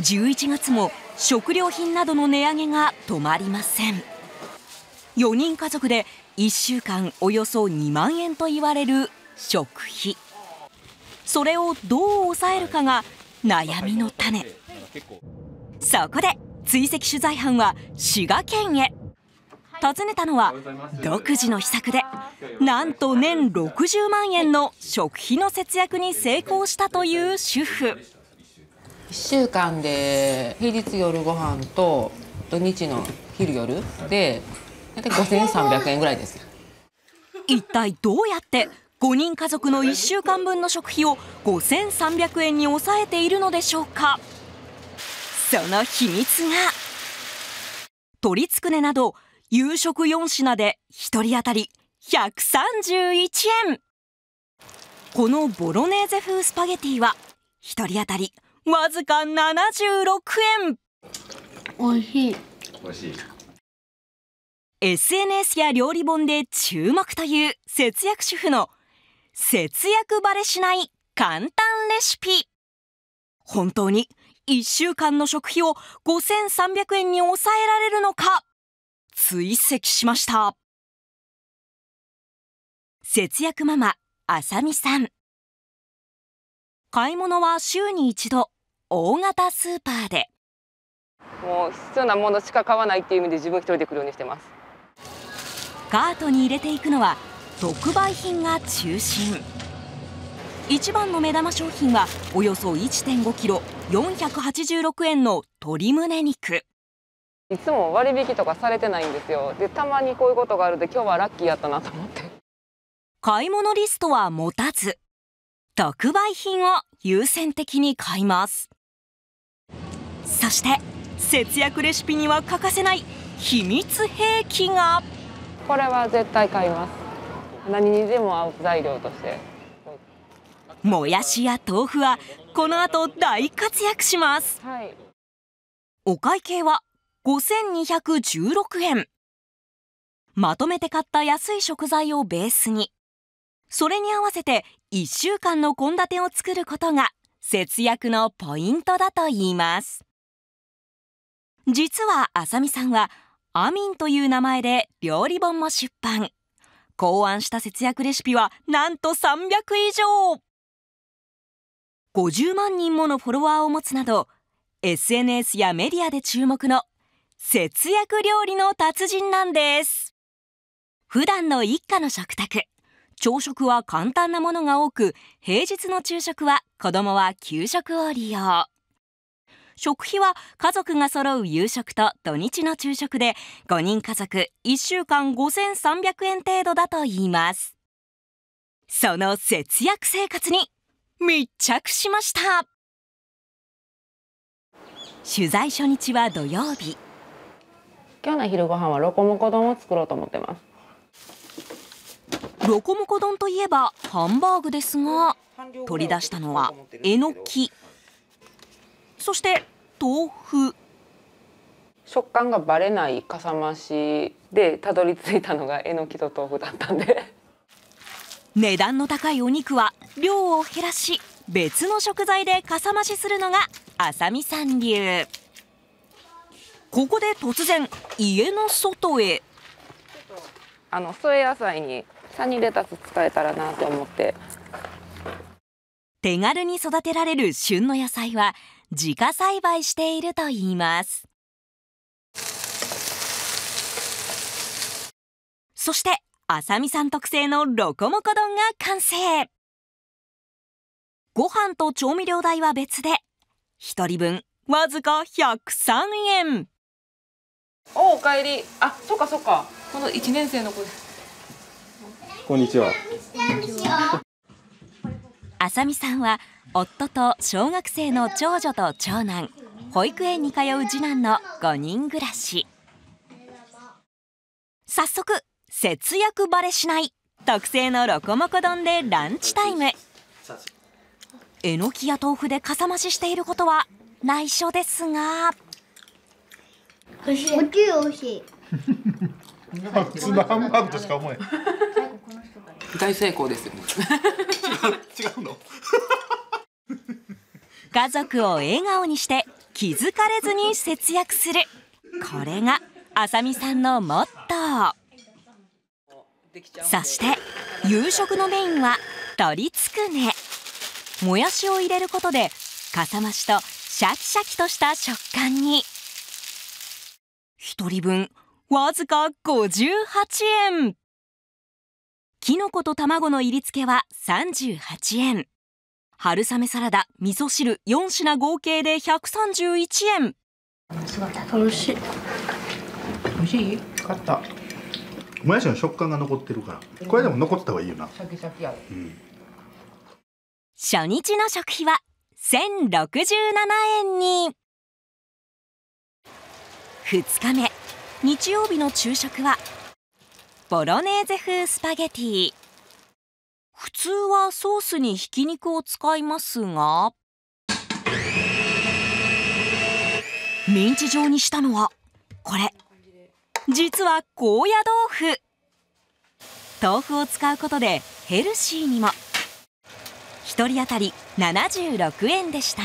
11月も食料品などの値上げが止まりません4人家族で1週間およそ2万円と言われる食費それをどう抑えるかが悩みの種そこで追跡取材班は滋賀県へ訪ねたのは独自の秘策でなんと年60万円の食費の節約に成功したという主婦。1週間で平日夜ご飯と土日の昼夜で大体5300円ぐらいです一体どうやって5人家族の1週間分の食費を5300円に抑えているのでしょうかその秘密が鶏つくねなど夕食4品で1人当たり131円このボロネーゼ風スパゲティは1人当たり1わずか76円おいしいおいしい SNS や料理本で注目という節約主婦の節約バレしない簡単レシピ本当に1週間の食費を5300円に抑えられるのか追跡しました節約ママあさみさん買い物は週に一度大型スーパーでもう必要なものしか買わないっていう意味で自分一人で来るようにしてますカートに入れていくのは特売品が中心一番の目玉商品はおよそ 1.5ｋｇ486 円の鶏胸肉いつも割引とかされてないんですよでたまにこういうことがあるんで今日はラッキーやったなと思って買い物リストは持たず特売品を優先的に買いますそして節約レシピには欠かせない秘密兵器がこれは絶対買います何にでも合う材料としてもやしや豆腐はこの後大活躍します、はい、お会計は5216円まとめて買った安い食材をベースにそれに合わせて1週間の献立を作ることが節約のポイントだといいます実は浅見さんはアミンという名前で料理本も出版考案した節約レシピはなんと300以上50万人ものフォロワーを持つなど SNS やメディアで注目の節約料理の達人なんです普段の一家の食卓朝食は簡単なものが多く平日の昼食は子供は給食を利用食費は家族が揃う夕食と土日の昼食で5人家族1週間5300円程度だといいますその節約生活に密着しました取材初日は土曜日今日の昼ご飯はロコモコ丼を作ろうと思ってますロコモコ丼といえばハンバーグですが取り出したのはえのきそして豆腐食感がバレないかさ増しでたどり着いたのがえのきと豆腐だったんで値段の高いお肉は量を減らし別の食材でかさ増しするのが浅見さん流ここで突然家の外へあの添え野菜にサニーレタス使えたらなと思って手軽に育てられる旬の野菜は自家栽培しているといいますそして浅見さん特製のロコモコ丼が完成ご飯と調味料代は別で1人分わずか103円おおかえりあそっかそっかこの1年生の子ですこんにちは。あさみさんは夫と小学生の長女と長男、保育園に通う次男の5人暮らし。早速、節約バレしない特製のロコモコ丼でランチタイム。えのきや豆腐でかさ増ししていることは内緒ですが。おいしい。おいしい。ハンバーグとしか思え大成功ですよね違う違うの 家族を笑顔にして気づかれずに節約するこれがあさみさんのモットーそして夕食のメインは鶏つくねもやしを入れることでかさ増しとシャキシャキとした食感に1人分わずか58円きのこと卵の入り付けは38円春雨サラダ味噌汁4品合計で131円すごい楽しい美味しいかったもやしの食感が残ってるからこれでも残ってた方がいいよなシャキシャキや、うん、初日の食費は1067円に2日目日曜日の昼食はボロネーゼ風スパゲティ普通はソースにひき肉を使いますがミンチ状にしたのはこれ実は高野豆腐豆腐を使うことでヘルシーにも1人当たり76円でした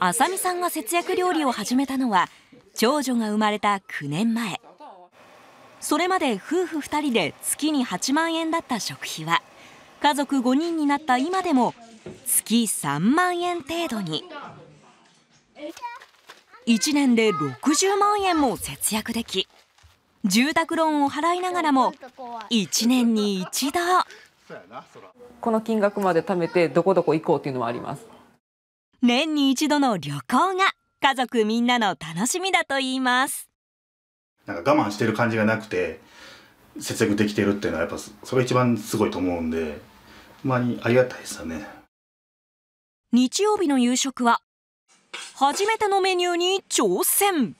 あさみさんが節約料理を始めたのは長女が生まれた9年前それまで夫婦2人で月に8万円だった食費は家族5人になった今でも月3万円程度に。1年で60万円も節約でき住宅ローンを払いながらも1年に一度この金額まで貯めてどこどこ行こうっていうのはあります年に一度の旅行が家族みんなの楽しみだといいますなんか我慢してる感じがなくて節約できてるっていうのはやっぱそれが一番すごいと思うんでほんまにありがたいですよね日曜日の夕食は初めてのメニューに挑戦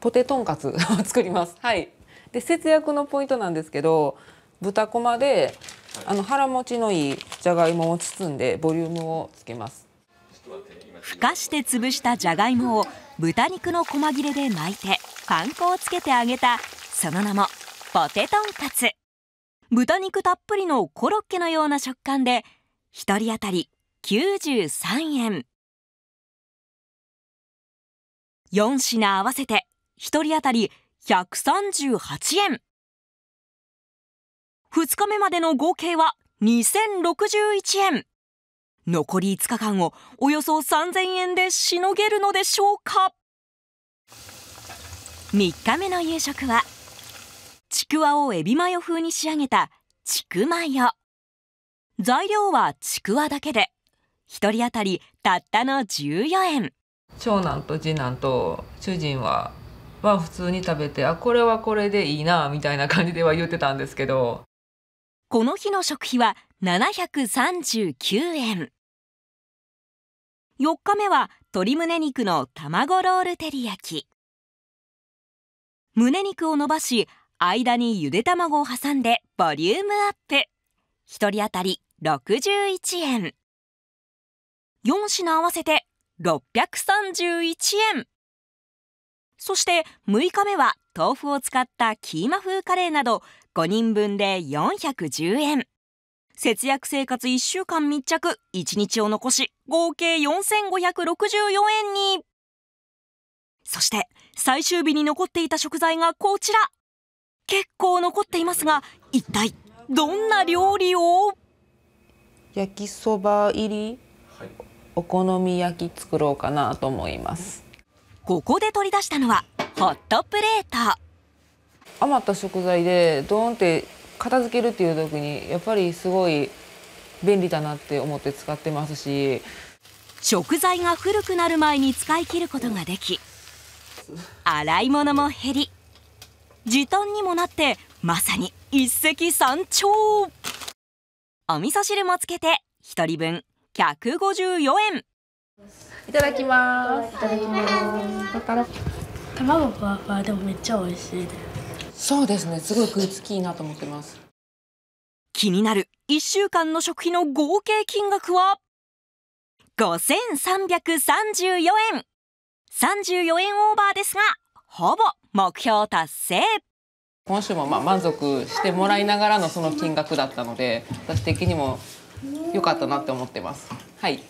ポテトンカツ を作りますはいで節約のポイントなんですけど豚こまであの腹持ちのいいじゃがいもを包んでボリュームをつけますふかして潰したじゃがいもを豚肉の細切れで巻いてパン粉をつけて揚げたその名もポテトンカツ豚肉たっぷりのコロッケのような食感で1人当たり93円4品合わせて1人当たり138円2日目までの合計は2061円残り5日間をおよそ3000円でしのげるのでしょうか3日目の夕食はちくわをエビマヨ風に仕上げたちくまよ材料はちくわだけで1人当たりたったの14円長男と次男と主人はまあ、普通に食べてあこれはこれでいいなみたいな感じでは言ってたんですけどこの日の食費は739円4日目は鶏胸肉の卵ロール照り焼き胸肉を伸ばし間にゆで卵を挟んでボリュームアップ1人当たり61円4品合わせて631円そして6日目は豆腐を使ったキーマ風カレーなど5人分で410円節約生活1週間密着1日を残し合計4564円にそして最終日に残っていた食材がこちら結構残っていますが一体どんな料理を焼きそば入りお好み焼き作ろうかなと思いますここで取り出したのはホットプレート余った食材でドーンって片付けるっていう時にやっぱりすごい便利だなって思って使ってますし食材が古くなる前に使い切ることができ洗い物も減り時短にもなってまさに一石三鳥お味噌汁もつけて1人分154円いただきますいただきます卵ふわふわでもめっちゃ美味しいそうですねすごい食いつきいいなと思ってます気になる1週間の食費の合計金額は5334円34円オーバーですがほぼ目標達成今週もまあ満足してもらいながらのその金額だったので私的にも良かったなって思ってます。はい